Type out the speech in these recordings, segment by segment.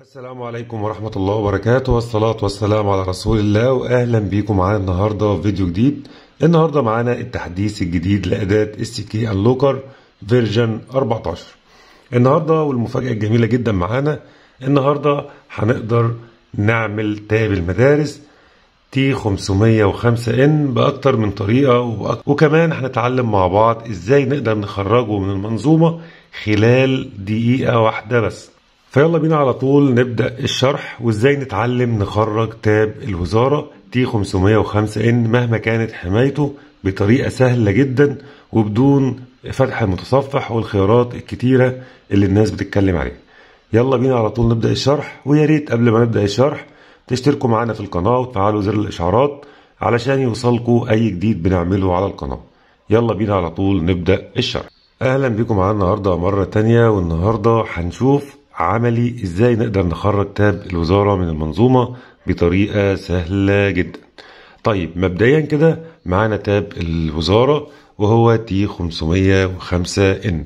السلام عليكم ورحمة الله وبركاته والصلاة والسلام على رسول الله وأهلا بيكم معانا النهاردة في فيديو جديد النهاردة معانا التحديث الجديد لأداة السكي اللوكر فيرجن 14 النهاردة والمفاجأة الجميلة جدا معانا النهاردة هنقدر نعمل تاب المدارس تي 505 ان باكتر من طريقه وبأكتر. وكمان هنتعلم مع بعض ازاي نقدر نخرجه من المنظومه خلال دقيقه واحده بس فيلا بينا على طول نبدأ الشرح وازاي نتعلم نخرج تاب الوزارة تي 505 ان مهما كانت حمايته بطريقة سهلة جدا وبدون فتح المتصفح والخيارات الكتيرة اللي الناس بتتكلم عليها يلا بينا على طول نبدأ الشرح ويا ريت قبل ما نبدأ الشرح تشتركوا معانا في القناة وتفعلوا زر الإشعارات علشان يوصلكوا أي جديد بنعمله على القناة يلا بينا على طول نبدأ الشرح أهلا بكم معانا النهاردة مرة تانية والنهاردة هنشوف عملي ازاي نقدر نخرج تاب الوزاره من المنظومه بطريقه سهله جدا طيب مبدئيا كده معانا تاب الوزاره وهو تي 505 ان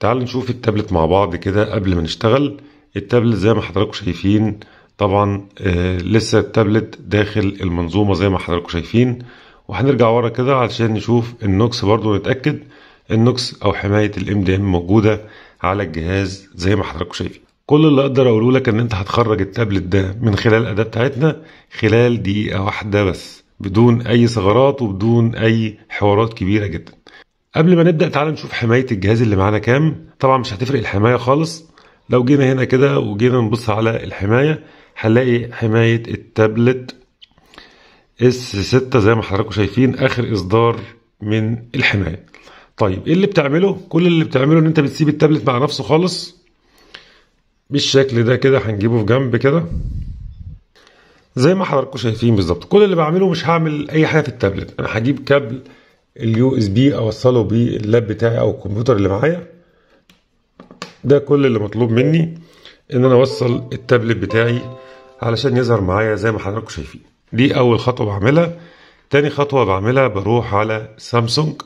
تعالوا نشوف التابلت مع بعض كده قبل ما نشتغل التابلت زي ما حضراتكم شايفين طبعا آه لسه التابلت داخل المنظومه زي ما حضراتكم شايفين وهنرجع ورا كده علشان نشوف النوكس برضو نتاكد النوكس او حمايه الام دي ام موجوده على الجهاز زي ما حضراتكم شايفين كل اللي اقدر اقوله لك ان انت هتخرج التابلت ده من خلال الاداه بتاعتنا خلال دقيقه واحده بس بدون اي ثغرات وبدون اي حوارات كبيره جدا قبل ما نبدا تعال نشوف حمايه الجهاز اللي معانا كام طبعا مش هتفرق الحمايه خالص لو جينا هنا كده وجينا نبص على الحمايه هنلاقي حمايه التابلت اس 6 زي ما حضراتكم شايفين اخر اصدار من الحمايه طيب ايه اللي بتعمله كل اللي بتعمله ان انت بتسيب التابلت مع نفسه خالص بالشكل ده كده هنجيبه في جنب كده زي ما حضراتكم شايفين بالظبط كل اللي بعمله مش هعمل اي حاجه في التابلت انا هجيب كابل اليو اس بي اوصله بيه اللاب بتاعي او الكمبيوتر اللي معايا ده كل اللي مطلوب مني ان انا اوصل التابلت بتاعي علشان يظهر معايا زي ما حضراتكم شايفين دي اول خطوه بعملها تاني خطوه بعملها بروح على سامسونج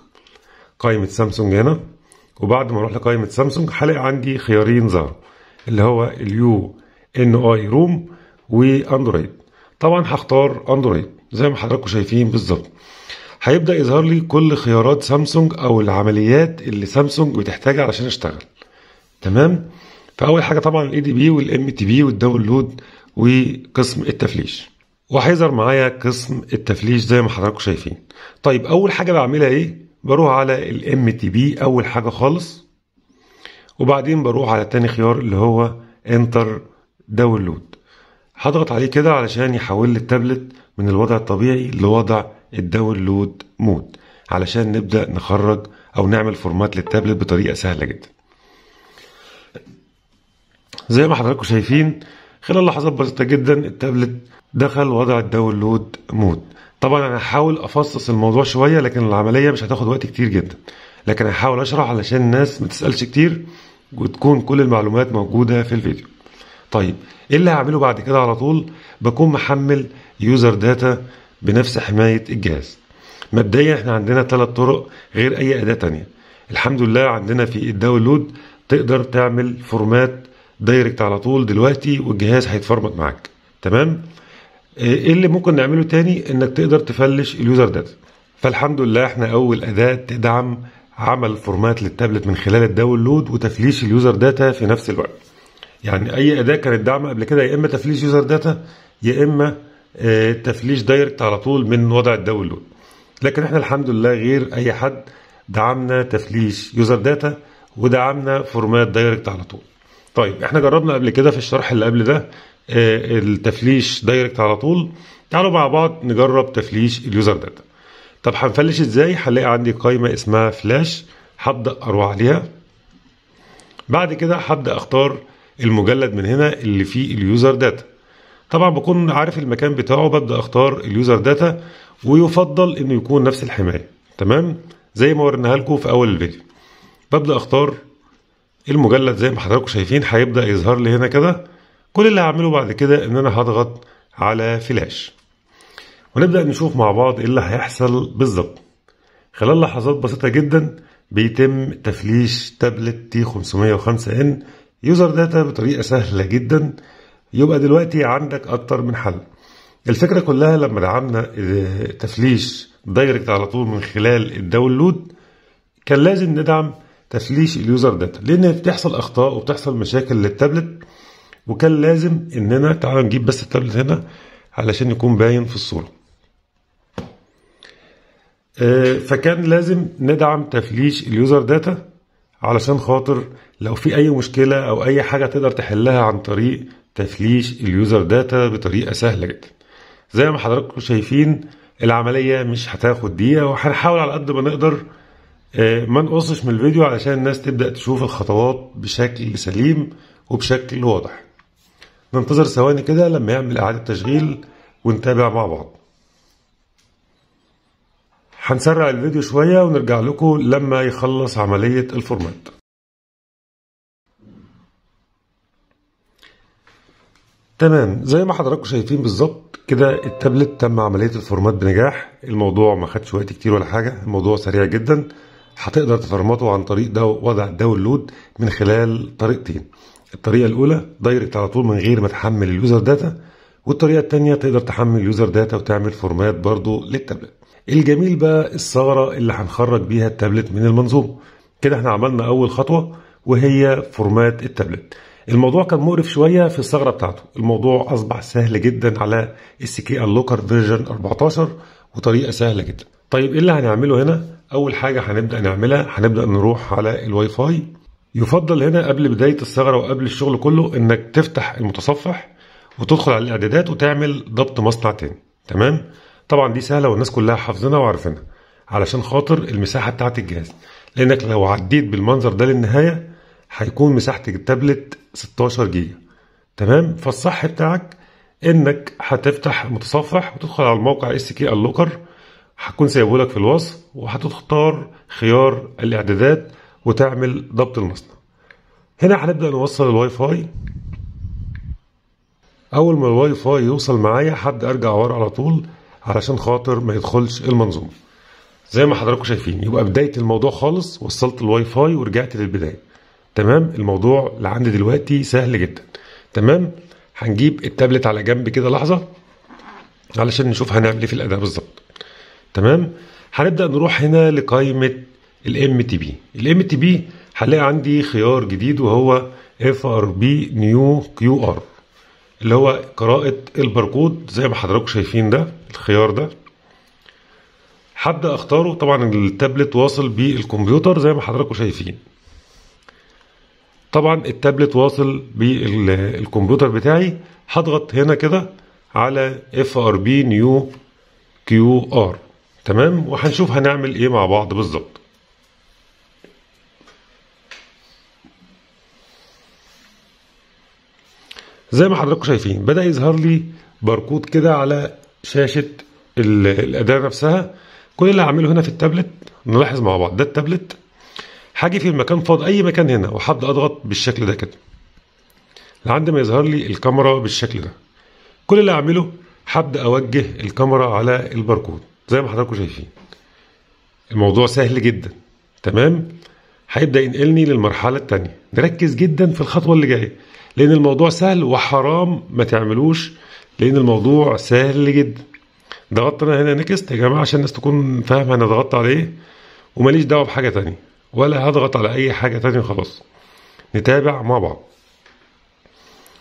قائمه سامسونج هنا وبعد ما اروح لقائمه سامسونج هلاقي عندي خيارين ظهروا اللي هو اليو ان اي روم واندرويد طبعا هختار اندرويد زي ما حضراتكم شايفين بالظبط هيبدا يظهر لي كل خيارات سامسونج او العمليات اللي سامسونج بتحتاجها علشان اشتغل تمام فاول حاجه طبعا الاي دي بي والام تي بي والداونلود وقسم التفليش وهيظهر معايا قسم التفليش زي ما حضراتكم شايفين طيب اول حاجه بعملها ايه بروح على الام تي بي اول حاجه خالص وبعدين بروح على تاني خيار اللي هو انتر داونلود هضغط عليه كده علشان يحول لي التابلت من الوضع الطبيعي لوضع الداونلود مود علشان نبدأ نخرج أو نعمل فورمات للتابلت بطريقة سهلة جدا زي ما حضراتكم شايفين خلال لحظات بسيطة جدا التابلت دخل وضع الداونلود مود طبعا انا هحاول افصص الموضوع شويه لكن العمليه مش هتاخد وقت كتير جدا لكن هحاول اشرح علشان الناس ما تسالش كتير وتكون كل المعلومات موجوده في الفيديو طيب ايه اللي هعمله بعد كده على طول بكون محمل يوزر داتا بنفس حمايه الجهاز مبدئيا احنا عندنا ثلاث طرق غير اي اداه تانية الحمد لله عندنا في الداونلود تقدر تعمل فورمات دايركت على طول دلوقتي والجهاز هيتفرمت معاك تمام ايه اللي ممكن نعمله تاني انك تقدر تفلش اليوزر داتا فالحمد لله احنا اول اداه تدعم عمل فورمات للتابلت من خلال الداونلود وتفليش اليوزر داتا في نفس الوقت يعني اي اداه كانت داعمه قبل كده يا اما تفليش يوزر داتا يا اما آه، تفليش دايركت على طول من وضع الداونلود لكن احنا الحمد لله غير اي حد دعمنا تفليش يوزر داتا ودعمنا فورمات دايركت على طول طيب احنا جربنا قبل كده في الشرح اللي قبل ده آه، التفليش دايركت على طول تعالوا مع بعض نجرب تفليش اليوزر داتا طب هنفلش ازاي هلاقي عندي قايمة اسمها فلاش هبدأ اروح عليها بعد كده هبدأ اختار المجلد من هنا اللي فيه اليوزر داتا طبعا بكون عارف المكان بتاعه ببدأ اختار اليوزر داتا ويفضل انه يكون نفس الحماية تمام زي ما ورناها لكم في اول الفيديو ببدأ اختار المجلد زي ما حضراتكم شايفين هيبدأ يظهر لي هنا كده كل اللي هعمله بعد كده ان انا هضغط على فلاش ونبدأ نشوف مع بعض إيه اللي هيحصل بالظبط خلال لحظات بسيطة جدا بيتم تفليش تابلت تي 505 ان يوزر داتا بطريقة سهلة جدا يبقى دلوقتي عندك أكتر من حل الفكرة كلها لما دعمنا تفليش دايركت على طول من خلال الداونلود كان لازم ندعم تفليش اليوزر داتا لأن بتحصل أخطاء وبتحصل مشاكل للتابلت وكان لازم إننا تعال نجيب بس التابلت هنا علشان يكون باين في الصورة آه، فكان لازم ندعم تفليش اليوزر داتا علشان خاطر لو في اي مشكله او اي حاجه تقدر تحلها عن طريق تفليش اليوزر داتا بطريقه سهله جدا زي ما حضراتكم شايفين العمليه مش هتاخد دقيقه وهنحاول على قد ما نقدر آه، ما نقصش من الفيديو علشان الناس تبدا تشوف الخطوات بشكل سليم وبشكل واضح ننتظر ثواني كده لما يعمل اعاده تشغيل ونتابع مع بعض هنسرع الفيديو شوية ونرجع لكم لما يخلص عملية الفورمات تمام زي ما حضراتكم شايفين بالظبط كده التابلت تم عملية الفورمات بنجاح الموضوع ما خدش وقت كتير ولا حاجة الموضوع سريع جدا هتقدر تفرمته عن طريق دو وضع داونلود من خلال طريقتين الطريقة الأولى دايركت على طول من غير ما تحمل اليوزر داتا والطريقة الثانيه تقدر تحمل يوزر داتا وتعمل فورمات برضه للتابلت الجميل بقى الثغرة اللي هنخرج بيها التابلت من المنظومة كده احنا عملنا أول خطوة وهي فورمات التابلت الموضوع كان مقرف شوية في الثغرة بتاعته الموضوع أصبح سهل جدا على اس كي اللوكر فيرجن 14 وطريقة سهلة جدا طيب ايه اللي هنعمله هنا أول حاجة هنبدأ نعملها هنبدأ نروح على الواي فاي يفضل هنا قبل بداية الثغرة وقبل الشغل كله إنك تفتح المتصفح وتدخل على الاعدادات وتعمل ضبط مصنع تاني تمام طبعا دي سهله والناس كلها حافظينها وعارفينها علشان خاطر المساحه بتاعه الجهاز لانك لو عديت بالمنظر ده للنهايه هيكون مساحه التابلت 16 جيجا تمام فالصح بتاعك انك هتفتح متصفح وتدخل على الموقع اس كي اللوكر هكون لك في الوصف وهتختار خيار الاعدادات وتعمل ضبط المصنع هنا هنبدا نوصل الواي فاي اول ما الواي فاي يوصل معايا حد ارجع ورا على طول علشان خاطر ما يدخلش المنظومه زي ما حضراتكم شايفين يبقى بدايه الموضوع خالص وصلت الواي فاي ورجعت للبدايه تمام الموضوع لعندي دلوقتي سهل جدا تمام هنجيب التابلت على جنب كده لحظه علشان نشوف هنعمل ايه في الاداء بالظبط تمام هنبدا نروح هنا لقائمه الام تي بي الام تي بي هنلاقي عندي خيار جديد وهو اف ار بي نيو كيو ار اللي هو قراءة الباركود زي ما حضراتكم شايفين ده الخيار ده هبدأ اختاره طبعا التابلت واصل بالكمبيوتر زي ما حضراتكم شايفين طبعا التابلت واصل بالكمبيوتر بتاعي هضغط هنا كده على اف ار بي نيو كيو ار تمام وهنشوف هنعمل ايه مع بعض بالظبط زي ما حضراتكم شايفين بدا يظهر لي باركود كده على شاشه الاداه نفسها كل اللي هعمله هنا في التابلت نلاحظ مع بعض ده التابلت هاجي في المكان فاضي اي مكان هنا وهبدا اضغط بالشكل ده كده لحد ما يظهر لي الكاميرا بالشكل ده كل اللي هعمله هبدا اوجه الكاميرا على الباركود زي ما حضراتكم شايفين الموضوع سهل جدا تمام هيبدا ينقلني للمرحله الثانيه نركز جدا في الخطوه اللي جايه لان الموضوع سهل وحرام ما تعملوش لان الموضوع سهل جدا ضغطت انا هنا نكست يا جماعه عشان الناس تكون فاهمه انا ضغطت على ايه وماليش دعوه بحاجه تانية ولا هضغط على اي حاجه تانية خلاص نتابع مع بعض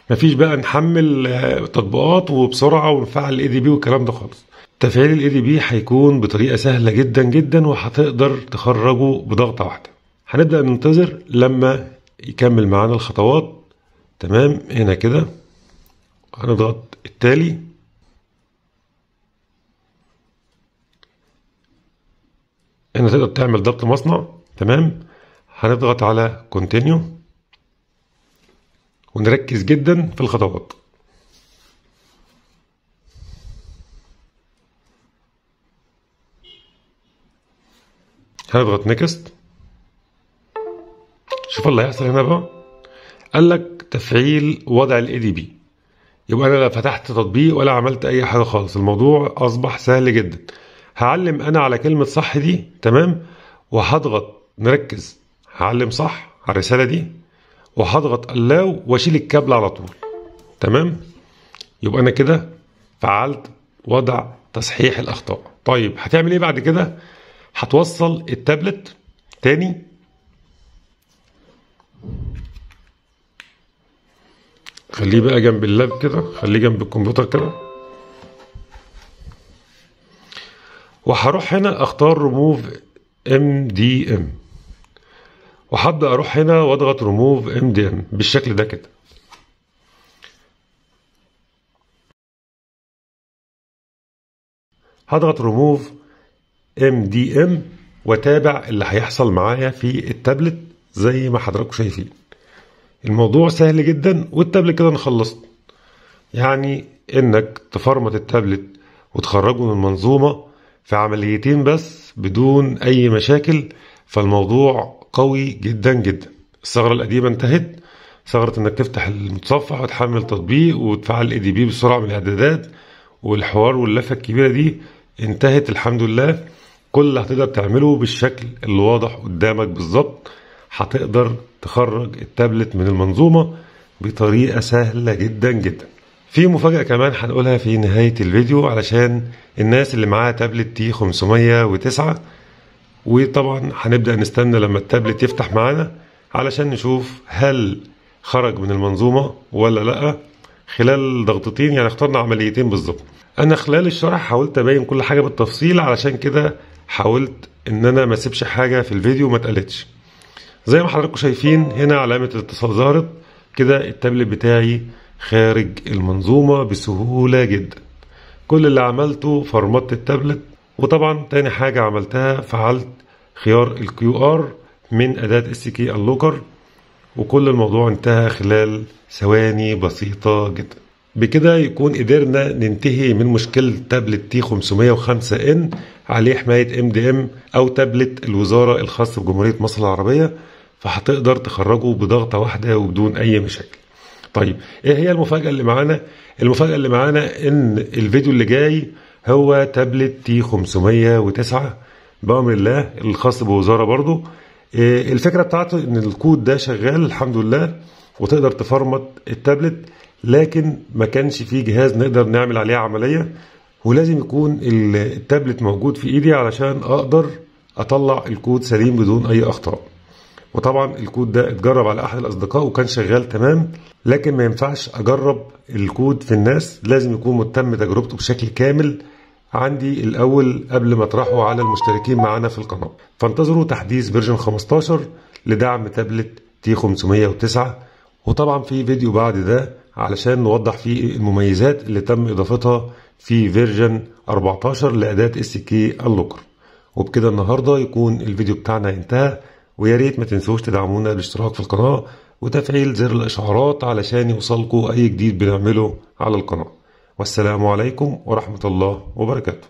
مفيش بقى نحمل آه، تطبيقات وبسرعه ونفعل الاي دي بي والكلام ده خالص تفعيل الاي دي بي هيكون بطريقه سهله جدا جدا وهتقدر تخرجه بضغطه واحده هنبدأ ننتظر لما يكمل معانا الخطوات تمام هنا كده هنضغط التالي هنا تقدر تعمل ضبط مصنع تمام هنضغط على كونتينيو ونركز جدا في الخطوات هنضغط نيكست اللي هيحصل هنا بقى قال لك تفعيل وضع الاي دي بي يبقى انا لا فتحت تطبيق ولا عملت اي حاجه خالص الموضوع اصبح سهل جدا هعلم انا على كلمه صح دي تمام وهضغط نركز هعلم صح على الرساله دي وهضغط الاو واشيل الكابل على طول تمام يبقى انا كده فعلت وضع تصحيح الاخطاء طيب هتعمل ايه بعد كده هتوصل التابلت تاني خليه بقى جنب اللاب كده خليه جنب الكمبيوتر كده وهروح هنا اختار ريموف ام دي ام وهبدا اروح هنا واضغط ريموف ام دي ام بالشكل ده كده هضغط ريموف ام دي ام واتابع اللي هيحصل معايا في التابلت زي ما حضراتكم شايفين الموضوع سهل جدا والتابلت كده انا خلصت يعني انك تفرمت التابلت وتخرجه من المنظومه في عمليتين بس بدون اي مشاكل فالموضوع قوي جدا جدا الثغره القديمه انتهت ثغره انك تفتح المتصفح وتحمل تطبيق وتفعل اي دي بي بسرعه من الاعدادات والحوار واللفه الكبيره دي انتهت الحمد لله كل اللي هتقدر تعمله بالشكل اللي واضح قدامك بالظبط هتقدر تخرج التابلت من المنظومة بطريقة سهلة جدا جدا في مفاجأة كمان هنقولها في نهاية الفيديو علشان الناس اللي معاها تابلت تي 509 وطبعا هنبدأ نستنى لما التابلت يفتح معانا علشان نشوف هل خرج من المنظومة ولا لأ خلال ضغطتين يعني اخترنا عمليتين بالظبط انا خلال الشرح حاولت ابين كل حاجه بالتفصيل علشان كده حاولت ان انا ما اسيبش حاجه في الفيديو ما اتقالتش زي ما حضراتكم شايفين هنا علامة الاتصال ظهرت كده التابلت بتاعي خارج المنظومة بسهولة جدا كل اللي عملته فرمت التابلت وطبعا تاني حاجة عملتها فعلت خيار الكيو ار من أداة اس كي اللوكر وكل الموضوع انتهى خلال ثواني بسيطة جدا بكده يكون قدرنا ننتهي من مشكلة تابلت تي 505 ان عليه حماية ام دي ام او تابلت الوزارة الخاص بجمهورية مصر العربية فهتقدر تخرجه بضغطة واحدة وبدون اي مشاكل طيب ايه هي المفاجأة اللي معانا المفاجأة اللي معانا ان الفيديو اللي جاي هو تابلت تي 509 بأمر الله الخاص بوزارة برضو إيه، الفكرة بتاعته ان الكود ده شغال الحمد لله وتقدر تفرمت التابلت لكن ما كانش فيه جهاز نقدر نعمل عليه عملية ولازم يكون التابلت موجود في ايدي علشان اقدر اطلع الكود سليم بدون اي اخطاء وطبعا الكود ده اتجرب على احد الاصدقاء وكان شغال تمام لكن ما ينفعش اجرب الكود في الناس لازم يكون متم تجربته بشكل كامل عندي الاول قبل ما اطرحه على المشتركين معانا في القناه فانتظروا تحديث فيرجن 15 لدعم تابلت تي 509 وطبعا في فيديو بعد ده علشان نوضح فيه المميزات اللي تم إضافتها في فيرجن 14 لأداة اس كي اللوكر وبكده النهاردة يكون الفيديو بتاعنا انتهى ويا ريت ما تنسوش تدعمونا بالاشتراك في القناة وتفعيل زر الإشعارات علشان يوصلكوا أي جديد بنعمله على القناة والسلام عليكم ورحمة الله وبركاته